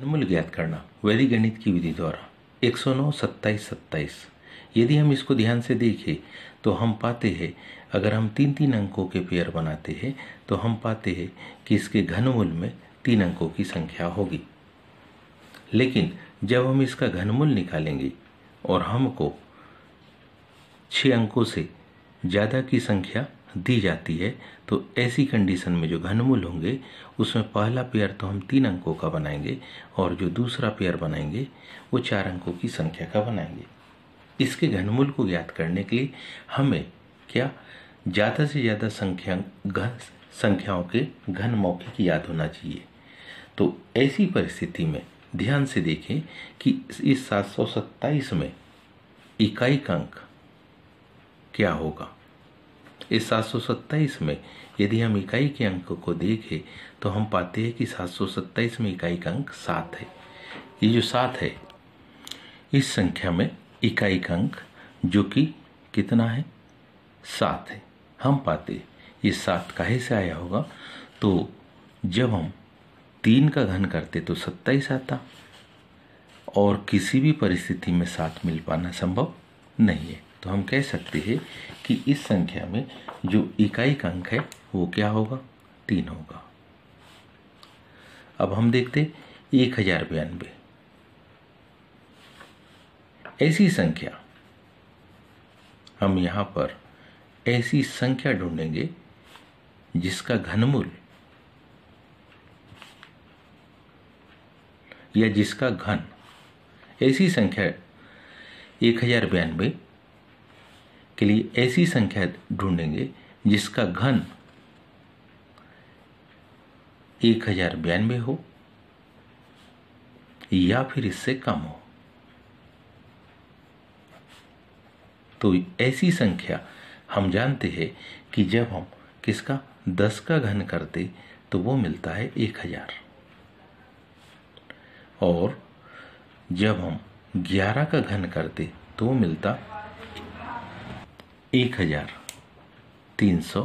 अनुमूल ज्ञात करना वैदिक गणित की विधि द्वारा एक सौ नौ सत्ताईस सत्ताईस यदि हम इसको ध्यान से देखें तो हम पाते हैं अगर हम तीन तीन अंकों के पेयर बनाते हैं तो हम पाते हैं कि इसके घनमूल में तीन अंकों की संख्या होगी लेकिन जब हम इसका घनमूल निकालेंगे और हमको छः अंकों से ज़्यादा की संख्या दी जाती है तो ऐसी कंडीशन में जो घनमूल होंगे उसमें पहला पेयर तो हम तीन अंकों का बनाएंगे और जो दूसरा पेयर बनाएंगे वो चार अंकों की संख्या का बनाएंगे इसके घनमूल को ज्ञात करने के लिए हमें क्या ज़्यादा से ज़्यादा संख्या घन संख्याओं के घन मौके की याद होना चाहिए तो ऐसी परिस्थिति में ध्यान से देखें कि इस सात में इकाई का अंक क्या होगा इस सात में यदि हम इकाई के अंक को देखें तो हम पाते हैं कि सात में इकाई का अंक सात है ये जो सात है इस संख्या में इकाई का अंक जो कि कितना है सात है हम पाते ये सात काहे से आया होगा तो जब हम तीन का घन करते तो सत्ताईस आता और किसी भी परिस्थिति में सात मिल पाना संभव नहीं है तो हम कह सकते हैं कि इस संख्या में जो इकाई का अंक है वो क्या होगा तीन होगा अब हम देखते एक हजार बयानबे ऐसी संख्या हम यहां पर ऐसी संख्या ढूंढेंगे जिसका घनमूल या जिसका घन ऐसी संख्या एक हजार बयानबे के लिए ऐसी संख्या ढूंढेंगे जिसका घन एक हजार बयानवे हो या फिर इससे कम हो तो ऐसी संख्या हम जानते हैं कि जब हम किसका दस का घन करते तो वो मिलता है एक हजार और जब हम ग्यारह का घन करते तो वो मिलता एक हजार तीन सौ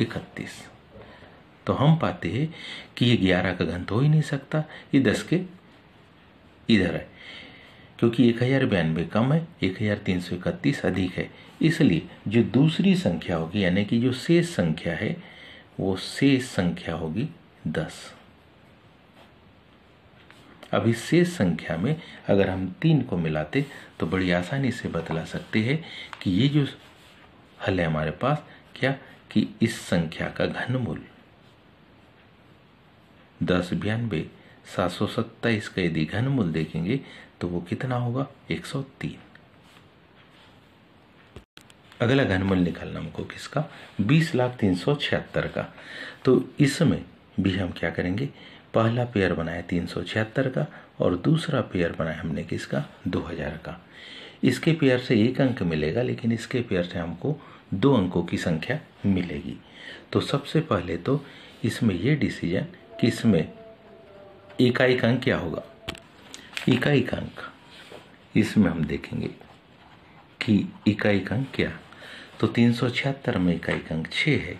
इकतीस तो हम पाते हैं कि ये ग्यारह का तो हो ही नहीं सकता ये दस के इधर है क्योंकि एक हजार बयानबे कम है एक हजार तीन सौ इकतीस अधिक है इसलिए जो दूसरी संख्या होगी यानी कि जो शेष संख्या है वो शेष संख्या होगी दस अभी शेष संख्या में अगर हम तीन को मिलाते तो बड़ी आसानी से बतला सकते हैं कि ये जो हल है हमारे पास क्या कि इस संख्या का घनमूल दस बयानबे सात सौ सत्ताईस का यदि घनमूल देखेंगे तो वो कितना होगा एक सौ तीन अगला घनमूल निकालना हमको किसका बीस लाख तीन सौ छिहत्तर का तो इसमें भी हम क्या करेंगे पहला पेयर बनाया तीन सौ छिहत्तर का और दूसरा पेयर बनाया हमने किसका दो हज़ार का इसके पेयर से एक अंक मिलेगा लेकिन इसके पेयर से हमको दो अंकों की संख्या मिलेगी तो सबसे पहले तो इसमें यह डिसीजन कि इसमें इकाई का अंक क्या होगा इकाई का अंक इसमें हम देखेंगे कि इकाई का अंक क्या तो तीन सौ छिहत्तर में इकाई का अंक छः है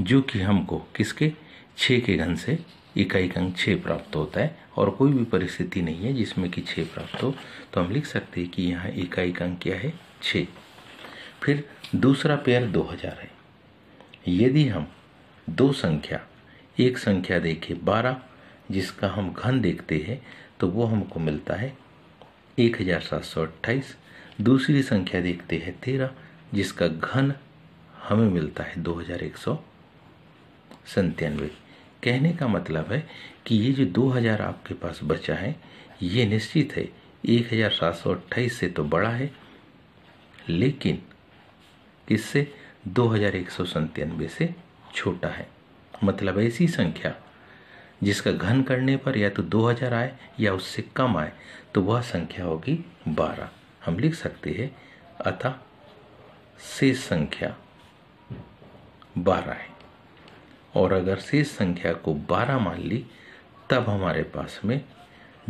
जो कि हमको किसके छः के घन से इकाई अंक छः प्राप्त होता है और कोई भी परिस्थिति नहीं है जिसमें कि छः प्राप्त हो तो हम लिख सकते हैं कि यहाँ इकाई अंक क्या है छः फिर दूसरा पेयर दो हजार है यदि हम दो संख्या एक संख्या देखें बारह जिसका हम घन देखते हैं तो वो हमको मिलता है एक हजार सात सौ अट्ठाईस दूसरी संख्या देखते हैं तेरह जिसका घन हमें मिलता है दो हजार एक सौ सन्तानवे कहने का मतलब है कि ये जो 2000 आपके पास बचा है ये निश्चित है एक से तो बड़ा है लेकिन किससे दो हजार एक सौ से छोटा है मतलब ऐसी संख्या जिसका घन करने पर या तो 2000 आए या उससे कम आए तो वह संख्या होगी 12 हम लिख सकते हैं अतः शेष संख्या 12 है और अगर शेष संख्या को बारह मान ली तब हमारे पास में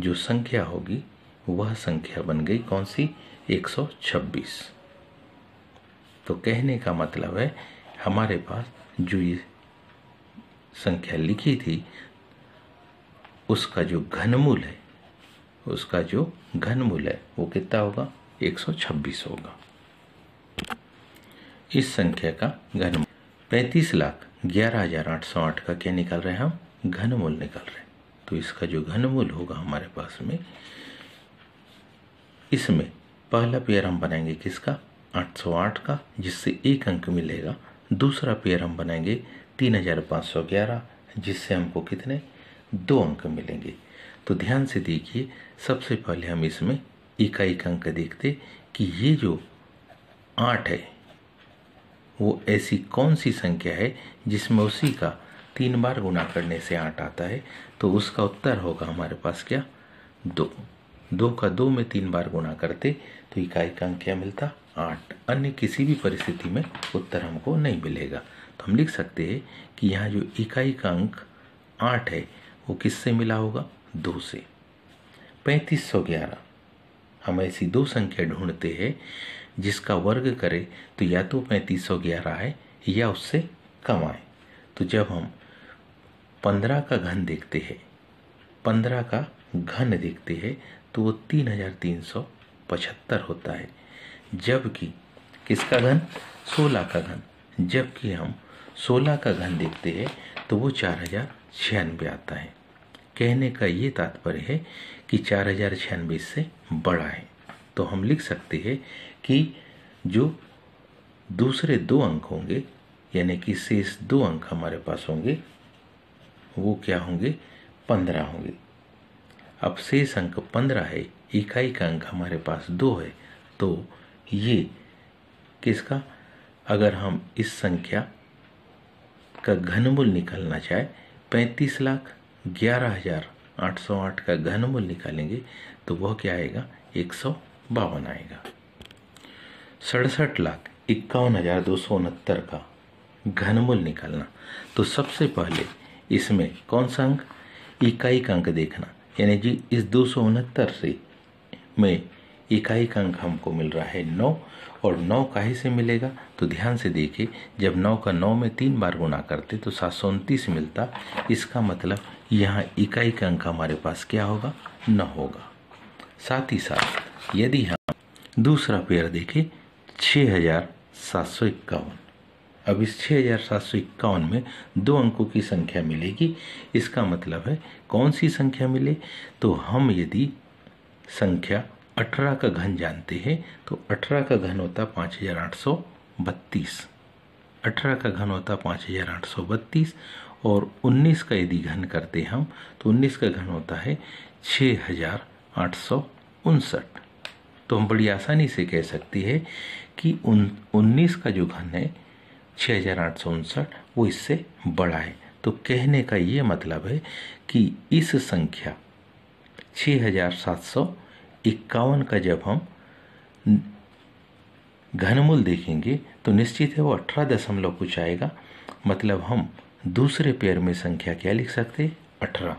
जो संख्या होगी वह संख्या बन गई कौन सी 126 तो कहने का मतलब है हमारे पास जो ये संख्या लिखी थी उसका जो घनमूल है उसका जो घनमूल है वो कितना होगा 126 होगा इस संख्या का घनमूल पैंतीस लाख ग्यारह हजार आठ सौ आठ का क्या निकाल रहे हैं हम घनमूल निकाल रहे हैं तो इसका जो घनमूल होगा हमारे पास में इसमें पहला पेयर हम बनाएंगे किसका 808 का जिससे एक अंक मिलेगा दूसरा पेयर हम बनाएंगे 3511 जिससे हमको कितने दो अंक मिलेंगे तो ध्यान से देखिए सबसे पहले हम इसमें एकाएक अंक देखते कि ये जो आठ है वो ऐसी कौन सी संख्या है जिसमें उसी का तीन बार गुना करने से आठ आता है तो उसका उत्तर होगा हमारे पास क्या दो दो का दो में तीन बार गुना करते तो इकाई का अंक क्या मिलता आठ अन्य किसी भी परिस्थिति में उत्तर हमको नहीं मिलेगा तो हम लिख सकते हैं कि यहाँ जो इकाई का अंक आठ है वो किससे मिला होगा दो से पैंतीस सौ ग्यारह हम ऐसी दो संख्या ढूंढते हैं जिसका वर्ग करें तो या तो पैंतीस सौ ग्यारह आए या उससे कम आए तो जब हम पंद्रह का घन देखते हैं पंद्रह का घन देखते हैं तो वो तीन हजार तीन सौ पचहत्तर होता है जबकि किसका घन सोलह का घन जबकि हम सोलह का घन देखते हैं तो वो चार हजार छियानवे आता है कहने का ये तात्पर्य है कि चार हजार छियानवे इससे बड़ा है तो हम लिख सकते हैं कि जो दूसरे दो अंक होंगे यानी कि शेष दो अंक हमारे पास होंगे वो क्या होंगे पंद्रह होंगे अब शेष अंक पंद्रह है इकाई का अंक हमारे पास दो है तो ये किसका अगर हम इस संख्या का घनमूल निकालना चाहे पैंतीस लाख ग्यारह हजार आठ सौ आठ का घनमूल निकालेंगे तो वह क्या आएगा एक सौ बावन आएगा सड़सठ लाख इक्यावन हजार दो सौ उनहत्तर का घनमूल निकालना तो सबसे पहले इसमें कौन सा अंक इकाई का अंक देखना यानी जी इस दो सौ उनहत्तर से में इकाई का अंक हमको मिल रहा है नौ और नौ काहे से मिलेगा तो ध्यान से देखिए जब नौ का नौ में तीन बार गुना करते तो सात सौ उनतीस मिलता इसका मतलब यहाँ इकाई का अंक हमारे पास क्या होगा नौ होगा साथ ही साथ यदि हम दूसरा पेयर देखें छः हजार सात सौ इक्यावन अब इस छः हजार सात सौ इक्यावन में दो अंकों की संख्या मिलेगी इसका मतलब है कौन सी संख्या मिले तो हम यदि संख्या अठारह का घन जानते हैं तो अठारह का घन होता पाँच हजार आठ सौ बत्तीस अठारह का घन होता पाँच हजार आठ सौ बत्तीस और उन्नीस का यदि घन करते हम तो उन्नीस का घन होता है छः हजार आठ सौ उनसठ तो हम बड़ी आसानी से कह सकती है कि उन उन्नीस का जो घन है छः हजार आठ सौ उनसठ वो इससे बड़ा है तो कहने का ये मतलब है कि इस संख्या छः हजार सात सौ इक्यावन का जब हम घनमूल देखेंगे तो निश्चित है वो अठारह दशमलव कुछ आएगा मतलब हम दूसरे पेयर में संख्या क्या लिख सकते अठारह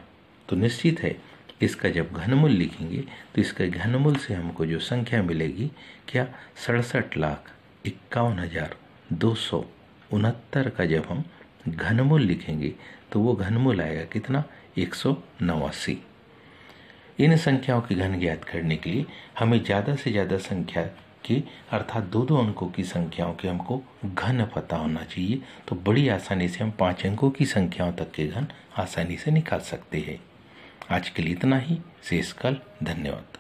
तो निश्चित है इसका जब घनमूल लिखेंगे तो इसके घनमूल से हमको जो संख्या मिलेगी क्या सड़सठ लाख इक्यावन हज़ार दो सौ उनहत्तर का जब हम घनमूल लिखेंगे तो वो घनमूल आएगा कितना एक सौ नवासी इन संख्याओं की घन ज्ञात करने के लिए हमें ज़्यादा से ज़्यादा संख्या के अर्थात दो दो अंकों की संख्याओं के हमको घन पता होना चाहिए तो बड़ी आसानी से हम पाँच अंकों की संख्याओं तक के घन आसानी से निकाल सकते हैं आज के लिए इतना ही शेषकाल धन्यवाद